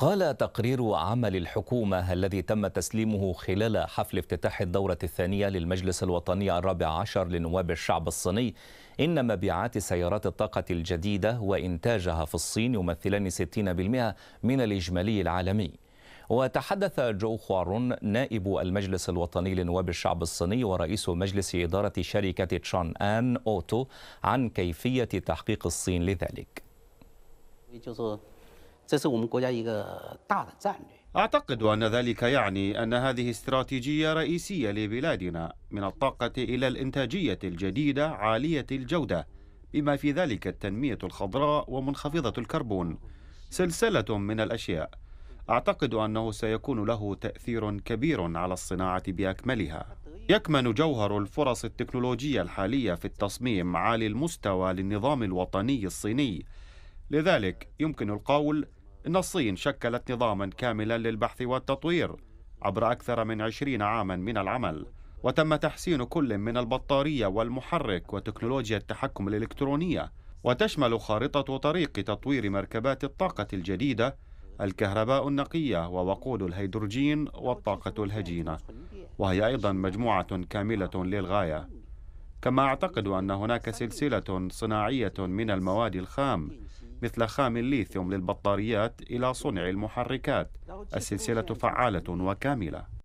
قال تقرير عمل الحكومة الذي تم تسليمه خلال حفل افتتاح الدورة الثانية للمجلس الوطني الرابع عشر لنواب الشعب الصيني إن مبيعات سيارات الطاقة الجديدة وإنتاجها في الصين يمثلان 60% من الإجمالي العالمي وتحدث جو خوارون نائب المجلس الوطني لنواب الشعب الصيني ورئيس مجلس إدارة شركة تشان آن أوتو عن كيفية تحقيق الصين لذلك أعتقد أن ذلك يعني أن هذه استراتيجية رئيسية لبلادنا من الطاقة إلى الإنتاجية الجديدة عالية الجودة بما في ذلك التنمية الخضراء ومنخفضة الكربون سلسلة من الأشياء أعتقد أنه سيكون له تأثير كبير على الصناعة بأكملها يكمن جوهر الفرص التكنولوجية الحالية في التصميم عالي المستوى للنظام الوطني الصيني لذلك يمكن القول إن الصين شكلت نظاما كاملا للبحث والتطوير عبر أكثر من عشرين عاما من العمل وتم تحسين كل من البطارية والمحرك وتكنولوجيا التحكم الإلكترونية وتشمل خارطة طريق تطوير مركبات الطاقة الجديدة الكهرباء النقية ووقود الهيدروجين والطاقة الهجينة وهي أيضا مجموعة كاملة للغاية كما أعتقد أن هناك سلسلة صناعية من المواد الخام مثل خام الليثيوم للبطاريات إلى صنع المحركات السلسلة فعالة وكاملة